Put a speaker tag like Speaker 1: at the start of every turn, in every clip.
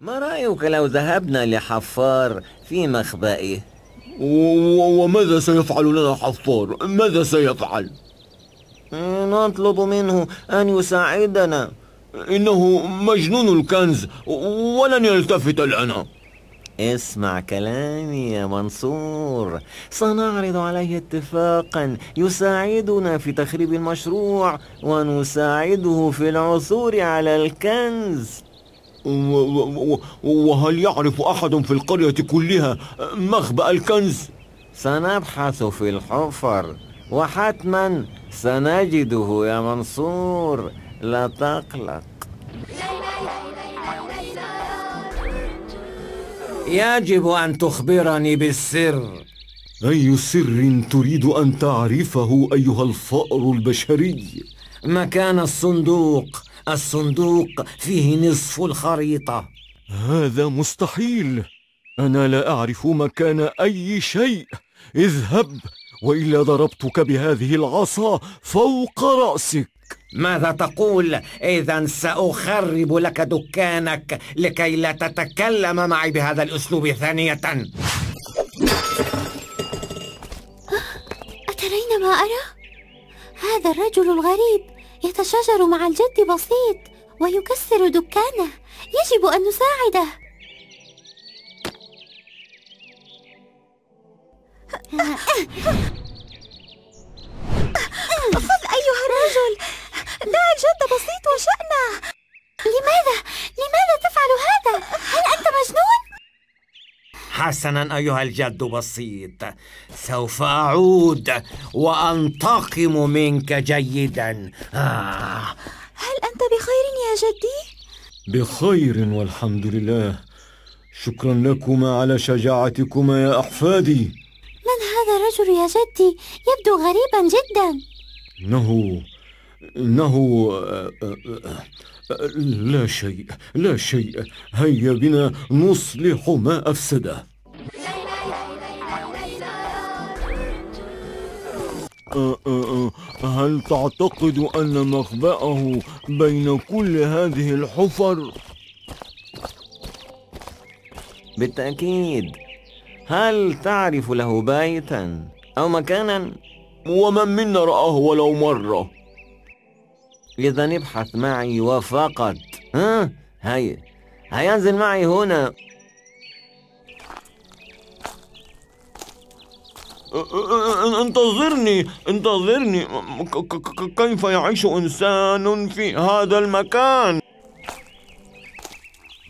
Speaker 1: ما رأيك لو ذهبنا لحفار في مخبئه؟ وماذا
Speaker 2: سيفعل لنا حفار؟ ماذا سيفعل؟
Speaker 1: نطلب منه أن يساعدنا إنه مجنون الكنز ولن يلتفت لنا اسمع كلامي يا منصور سنعرض عليه اتفاقا يساعدنا في تخريب المشروع ونساعده في العثور على الكنز وهل يعرف أحد في القرية كلها مخبأ الكنز؟ سنبحث في الحفر وحتما سنجده يا منصور لا تقلق يجب أن تخبرني بالسر
Speaker 2: أي سر تريد أن تعرفه أيها الفأر البشري؟ مكان الصندوق الصندوق فيه نصف الخريطة هذا مستحيل أنا لا أعرف مكان أي شيء اذهب وإلا ضربتك بهذه العصا فوق رأسك ماذا تقول؟ إذا سأخرب لك دكانك لكي
Speaker 1: لا تتكلم معي بهذا الأسلوب ثانية أه،
Speaker 2: أترين ما أرى؟ هذا الرجل الغريب يتشاجر مع الجد بسيط ويكسر دكانه يجب أن نساعده
Speaker 1: حسنا أيها الجد بسيط سوف أعود وأنتقم منك جيدا آه. هل أنت بخير يا جدي؟
Speaker 2: بخير والحمد لله شكرا لكما على شجاعتكما يا أحفادي من هذا الرجل يا جدي؟ يبدو غريبا جدا إنه إنه آه، آه، آه، لا شيء لا شيء هيا بنا نصلح ما أفسده هل تعتقد أن مخبأه بين كل هذه الحفر؟
Speaker 1: بالتأكيد هل تعرف له بيتا أو مكانا؟ ومن منا رآه ولو مرة إذا ابحث معي وفقط ها هيا انزل معي هنا انتظرني انتظرني كيف يعيش إنسان في هذا المكان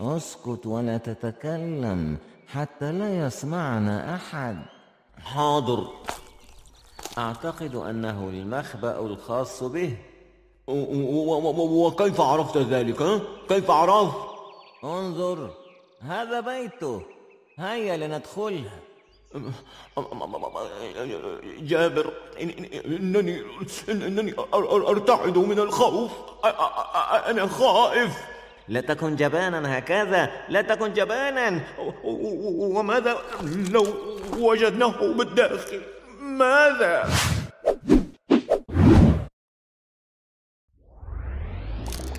Speaker 1: اسكت ولا تتكلم حتى لا يسمعنا أحد حاضر أعتقد أنه المخبأ الخاص به وكيف عرفت ذلك كيف عرفت؟ انظر هذا بيته هيا لندخلها
Speaker 2: جابر إنني إنني أرتعد من الخوف أنا خائف
Speaker 1: لا تكن جبانا هكذا لا تكن جبانا وماذا لو وجدناه بالداخل ماذا